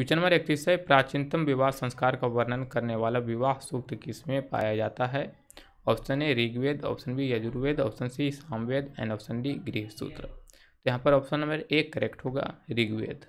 question number इकतीस है प्राचीनतम विवाह संस्कार का वर्णन करने वाला विवाह सूक्त किसमें पाया जाता है option A Rigveda option B Yajurveda option C Samaveda and option D Grihya Sutra तो यहाँ पर ऑप्शन नंबर एक करेक्ट होगा ऋग्वेद